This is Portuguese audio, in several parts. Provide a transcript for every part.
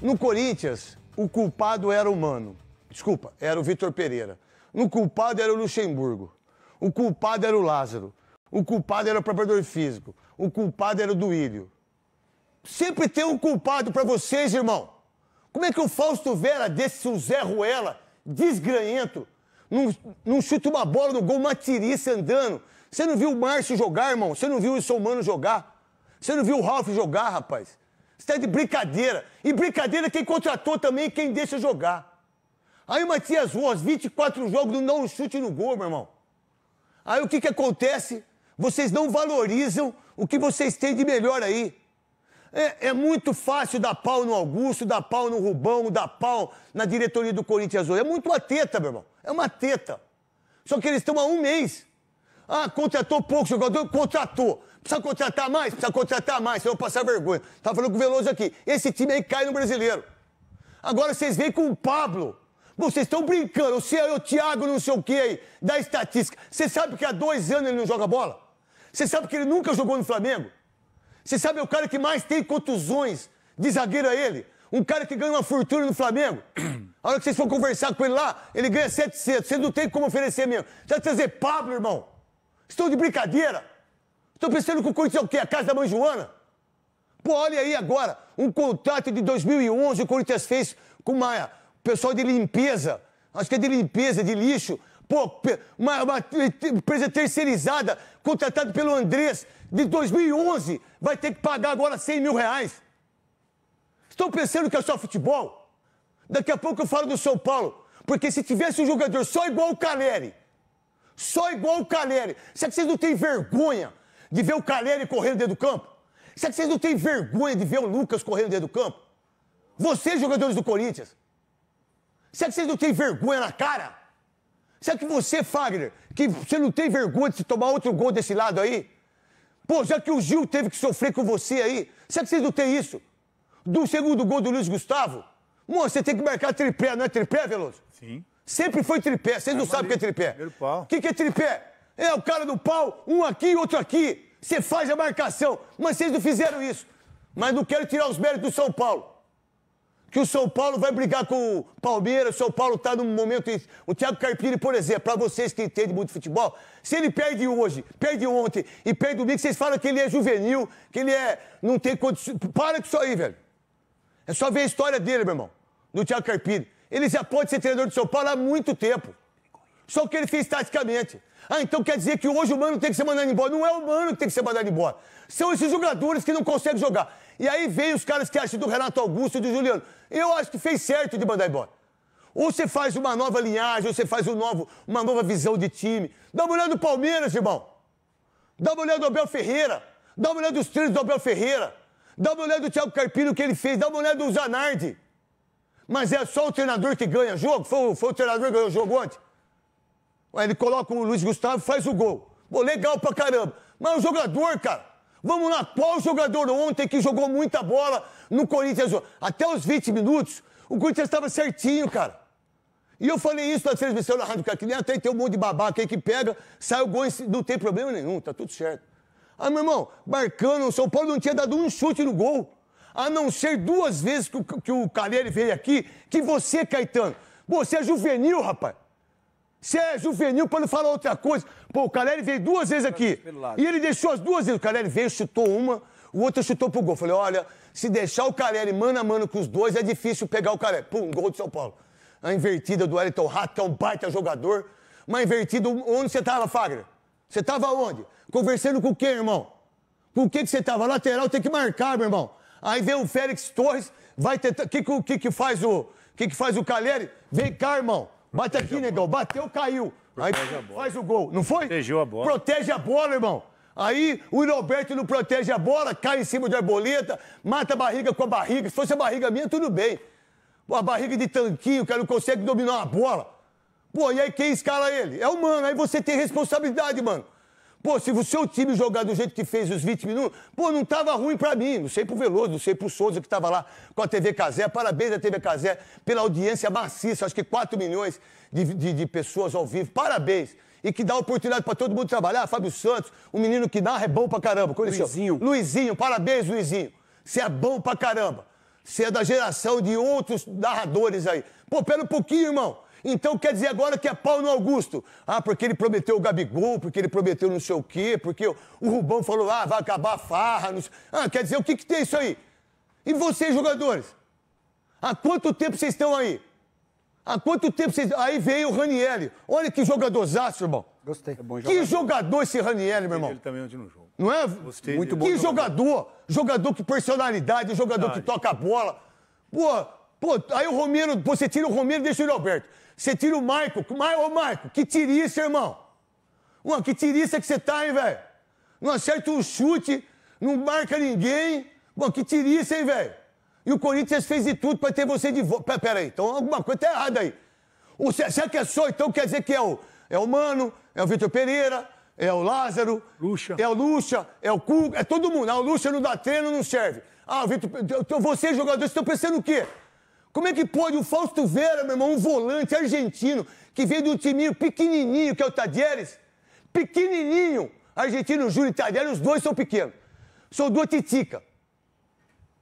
No Corinthians, o culpado era o Mano. Desculpa, era o Vitor Pereira. No culpado era o Luxemburgo. O culpado era o Lázaro. O culpado era o preparador físico. O culpado era o Duílio. Sempre tem um culpado para vocês, irmão. Como é que o Fausto Vera, desse o Zé Ruela, desgranhento, não, chuta uma bola no gol, uma tiriça andando? Você não viu o Márcio jogar, irmão? Você não viu o Mano jogar? Você não viu o Ralf jogar, rapaz? Você tá é de brincadeira. E brincadeira é quem contratou também quem deixa jogar. Aí o Matias Rojas, 24 jogos, não dá um chute no gol, meu irmão. Aí o que que acontece? Vocês não valorizam o que vocês têm de melhor aí. É, é, muito fácil dar pau no Augusto, dar pau no Rubão, dar pau na diretoria do Corinthians hoje. É muito uma teta, meu irmão. É uma teta. Só que eles estão há um mês. Ah, contratou pouco jogador? Contratou. Precisa contratar mais, precisa contratar mais, senão eu vou passar vergonha. Tava tá falando com o Veloso aqui. Esse time aí cai no brasileiro. Agora vocês vêm com o Pablo. Vocês estão brincando. Você é o Thiago, não sei o quê aí, da estatística. Você sabe que há dois anos ele não joga bola? Você sabe que ele nunca jogou no Flamengo? Você sabe é o cara que mais tem contusões de zagueiro a é ele? Um cara que ganha uma fortuna no Flamengo. A hora que vocês for conversar com ele lá, ele ganha 700. Você não tem como oferecer mesmo. Você vai trazer Pablo, irmão. Estou de brincadeira. Estão pensando que o Corinthians é o quê? A casa da mãe Joana? Pô, olha aí agora, um contrato de 2011 o Corinthians fez com o pessoal de limpeza, acho que é de limpeza, de lixo, pô, uma, uma empresa terceirizada, contratada pelo Andrés, de 2011, vai ter que pagar agora 100 mil reais. Estão pensando que é só futebol? Daqui a pouco eu falo do São Paulo, porque se tivesse um jogador só igual o Caleri, só igual o Caleri, será que vocês não têm vergonha? de ver o Caleri correndo dentro do campo? Será que vocês não têm vergonha de ver o Lucas correndo dentro do campo? Vocês, jogadores do Corinthians. Será que vocês não têm vergonha na cara? Será que você, Fagner, que você não tem vergonha de tomar outro gol desse lado aí? Pô, já que o Gil teve que sofrer com você aí, será que vocês não têm isso? Do segundo gol do Luiz Gustavo, moço, você tem que marcar tripé, não é tripé, Veloso? Sim. Sempre foi tripé, vocês é, não sabem o que é tripé. O que, que é tripé? É o cara do pau, um aqui e outro aqui. Você faz a marcação, mas vocês não fizeram isso. Mas não quero tirar os méritos do São Paulo. Que o São Paulo vai brigar com o Palmeiras, o São Paulo está num momento. O Thiago Carpini, por exemplo, para vocês que entendem muito futebol, se ele perde hoje, perde ontem e perde domingo, vocês falam que ele é juvenil, que ele é. não tem condições. Para com isso aí, velho. É só ver a história dele, meu irmão, do Thiago Carpini. Ele já pode ser treinador do São Paulo há muito tempo. Só que ele fez taticamente. Ah, então quer dizer que hoje o Mano tem que ser mandado embora. Não é o Mano que tem que ser mandado embora. São esses jogadores que não conseguem jogar. E aí vem os caras que acham do Renato Augusto e do Juliano. Eu acho que fez certo de mandar embora. Ou você faz uma nova linhagem, ou você faz um novo, uma nova visão de time. Dá uma olhada no Palmeiras, irmão. Dá uma olhada no Abel Ferreira. Dá uma olhada nos treinos do Abel Ferreira. Dá uma olhada no Thiago Carpino, que ele fez. Dá uma olhada no Zanardi. Mas é só o treinador que ganha jogo? Foi, foi o treinador que ganhou o jogo ontem? Ele coloca o Luiz Gustavo faz o gol. Pô, legal pra caramba. Mas o jogador, cara, vamos lá, qual jogador ontem que jogou muita bola no Corinthians? Até os 20 minutos, o Corinthians estava certinho, cara. E eu falei isso na transmissão na Rádio Caquilha, até tem um monte de babaca aí que pega, sai o gol, não tem problema nenhum, tá tudo certo. Ah, meu irmão, marcando, o São Paulo não tinha dado um chute no gol. A não ser duas vezes que o, que o Caleri veio aqui, que você, Caetano, você é juvenil, rapaz. Se é juvenil, para não falar outra coisa. Pô, o Caleri veio duas vezes aqui. Tá e ele deixou as duas vezes. O Caleri veio, chutou uma, o outro chutou pro gol. Falei, olha, se deixar o Caleri mano a mano com os dois, é difícil pegar o Caleri. Pum, gol do São Paulo. A invertida do Elton Rato, que é um baita jogador. Uma invertida. Onde você tava, Fagner? Você tava onde? Conversando com quem, irmão? Com o que, que você tava? Lateral tem que marcar, meu irmão. Aí vem o Félix Torres, vai tentar. O que, que, que, faz o. que, que faz o Caleri? Vem cá, irmão. Bate aqui, negão. Bateu, caiu. Aí faz o gol, não foi? Protegeu a bola. Protege a bola, irmão. Aí o Roberto não protege a bola, cai em cima de arboleta, mata a barriga com a barriga. Se fosse a barriga minha, tudo bem. Pô, a barriga de tanquinho, o cara não consegue dominar a bola. Pô, e aí quem escala ele? É humano, aí você tem responsabilidade, mano. Pô, se o seu time jogar do jeito que fez os 20 minutos, pô, não tava ruim para mim. Não sei pro Veloso, não sei pro Souza que tava lá com a TV Casé. Parabéns à TV Casé pela audiência maciça, acho que 4 milhões de, de, de pessoas ao vivo. Parabéns e que dá oportunidade para todo mundo trabalhar. Fábio Santos, o menino que narra é bom pra caramba. Luizinho. Luizinho, parabéns, Luizinho. Você é bom pra caramba. Você é da geração de outros narradores aí. Pô, pera um pouquinho, irmão. Então quer dizer agora que é pau no Augusto. Ah, porque ele prometeu o Gabigol, porque ele prometeu não sei o quê, porque o Rubão falou, ah, vai acabar a farra. Não sei... Ah, quer dizer, o que, que tem isso aí? E vocês, jogadores? Há quanto tempo vocês estão aí? Há quanto tempo vocês. Aí veio o Ranieri. Olha que jogadorzaço, irmão. Gostei. É jogador. Que jogador esse Ranieri, meu irmão. Ele também é onde no jogo. Não é? Gostei. Muito bom. Que jogador. Jogador com personalidade, jogador que toca a bola. Pô, Pô, aí o Romero, pô, você tira o Romero e deixa o Alberto. Você tira o Maico. ô, Maico, que tiriça, irmão. uma que tiriça que você tá, hein, velho? Não acerta um chute, não marca ninguém. Mano, que tiriça, hein, velho? E o Corinthians fez de tudo pra ter você de volta. Pera, aí, então alguma coisa tá errada aí. O, será é que é só, então quer dizer que é o, é o Mano, é o Vitor Pereira, é o Lázaro, Lucha. é o Lucha, é o Cuca, é todo mundo. Ah, o Lucha não dá treino, não serve. Ah, o Vitor, então, então você jogador, você tá pensando o quê? Como é que pode o Fausto Vera, meu irmão, um volante argentino que veio de um timinho pequenininho, que é o Tadieres? Pequenininho. Argentino, Júlio e Tadieres, os dois são pequenos. São duas titica.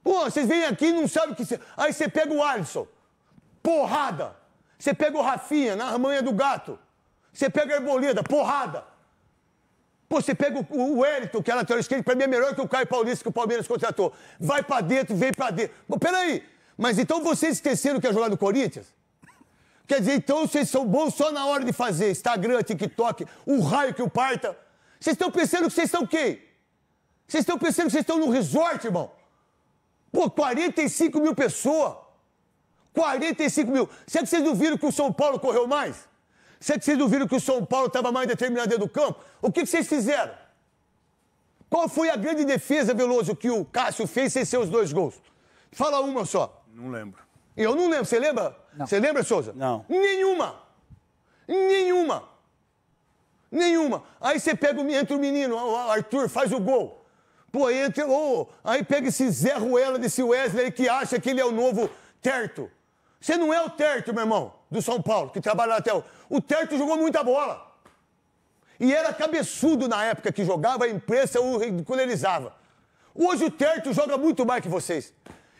Pô, vocês vêm aqui e não sabem o que... Cê... Aí você pega o Alisson. Porrada. Você pega o Rafinha, na manha do gato. Você pega a Arboleda, porrada. Pô, você pega o Wellington, que é lateral esquerdo, pra mim é melhor que o Caio Paulista que o Palmeiras contratou. Vai pra dentro, vem pra dentro. Pô, peraí. Mas então vocês esqueceram que é jogar do Corinthians? Quer dizer, então vocês são bons só na hora de fazer Instagram, TikTok, o raio que o parta. Vocês estão pensando que vocês estão quem? Vocês estão pensando que vocês estão no resort, irmão? Pô, 45 mil pessoas. 45 mil. Será que vocês não viram que o São Paulo correu mais? Será que vocês não viram que o São Paulo estava mais determinado dentro do campo? O que, que vocês fizeram? Qual foi a grande defesa, Veloso, que o Cássio fez sem seus dois gols? Fala uma só. Não lembro. Eu não lembro. Você lembra? Você lembra, Souza? Não. Nenhuma. Nenhuma. Nenhuma. Aí você pega, entra o menino, o Arthur, faz o gol. Pô, entra, oh, aí pega esse Zé Ruela desse Wesley que acha que ele é o novo Terto. Você não é o Terto, meu irmão, do São Paulo, que trabalha até o O Terto jogou muita bola. E era cabeçudo na época que jogava, a imprensa o ridicularizava. Hoje o Terto joga muito mais que vocês.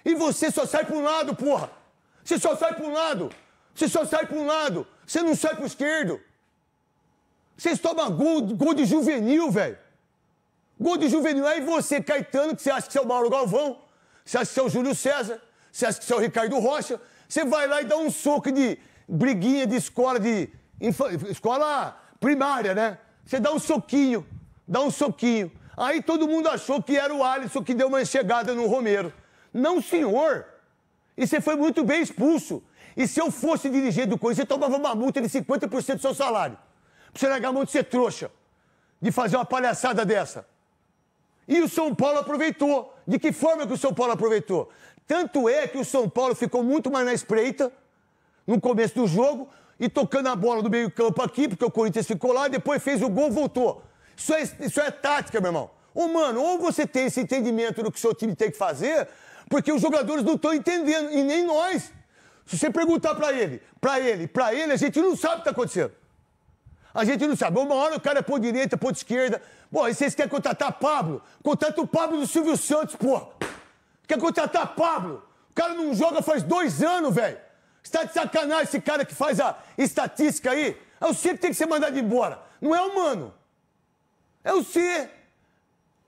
E você só sai para um lado, porra. Você só sai para um lado. Você só sai para um lado. Você não sai para o esquerdo. Vocês tomam gol, gol de juvenil, velho. Gol de juvenil. Aí você, Caetano, que você acha que você é o Mauro Galvão, você acha que você é o Júlio César, você acha que você é o Ricardo Rocha, você vai lá e dá um soco de briguinha de escola de. escola primária, né? Você dá um soquinho, dá um soquinho. Aí todo mundo achou que era o Alisson que deu uma enxergada no Romero. Não, senhor. E você foi muito bem expulso. E se eu fosse dirigente do Corinthians, você tomava uma multa de 50% do seu salário. Pra você largar a mão de ser trouxa, de fazer uma palhaçada dessa. E o São Paulo aproveitou. De que forma que o São Paulo aproveitou? Tanto é que o São Paulo ficou muito mais na espreita, no começo do jogo, e tocando a bola do meio campo aqui, porque o Corinthians ficou lá, e depois fez o gol, voltou. Isso é, isso é tática, meu irmão. Ô, mano, ou você tem esse entendimento do que o seu time tem que fazer, porque os jogadores não estão entendendo, e nem nós. Se você perguntar para ele, para ele, para ele, a gente não sabe o que está acontecendo. A gente não sabe. Uma hora o cara é pôr direita, pôr esquerda. Pô, aí vocês querem contratar Pablo? Contrata o Pablo do Silvio Santos, pô. Quer contratar Pablo? O cara não joga faz dois anos, velho. Está de sacanagem esse cara que faz a estatística aí. É o C que tem que ser mandado embora. Não é humano. É o C.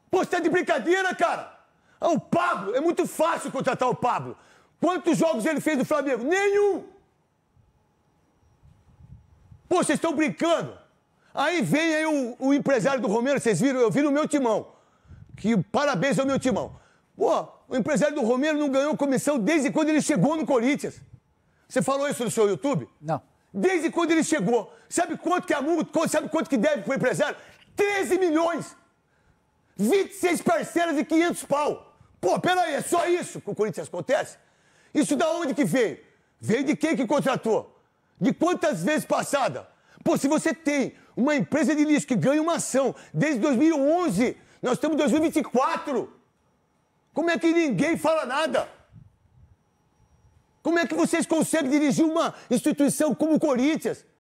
Pô, você tá de brincadeira, cara. Ah, o Pablo, é muito fácil contratar o Pablo. Quantos jogos ele fez no Flamengo? Nenhum! Pô, vocês estão brincando. Aí vem aí o, o, empresário do Romero, vocês viram? Eu vi no meu timão. Que parabéns ao meu timão. Pô, o empresário do Romero não ganhou comissão desde quando ele chegou no Corinthians. Você falou isso no seu YouTube? Não. Desde quando ele chegou. Sabe quanto que é a multa, sabe quanto que deve pro empresário? 13 milhões! 26 parcelas e 500 pau. Pô, peraí, é só isso que o Corinthians acontece? Isso da onde que veio? Veio de quem que contratou? De quantas vezes passada? Pô, se você tem uma empresa de lixo que ganha uma ação desde 2011, nós estamos em 2024. Como é que ninguém fala nada? Como é que vocês conseguem dirigir uma instituição como o Corinthians?